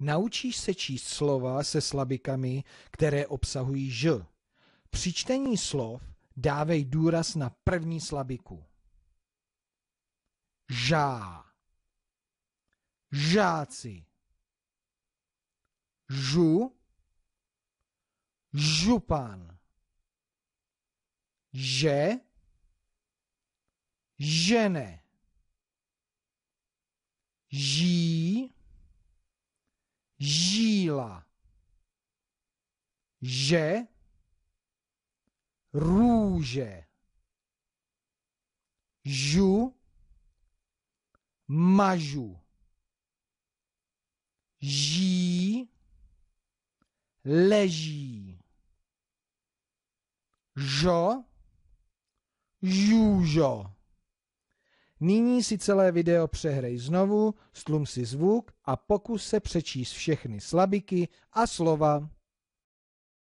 Naučíš se číst slova se slabikami, které obsahují ž. Při čtení slov dávej důraz na první slabiku. Žá. Žáci. Žu. Župan. Že. Žene. Ží žíla, že, růže, žu, mažu, ží, leží, žo, žůžo. Nyní si celé video přehrej znovu, stlum si zvuk a pokus se přečíst všechny slabiky a slova.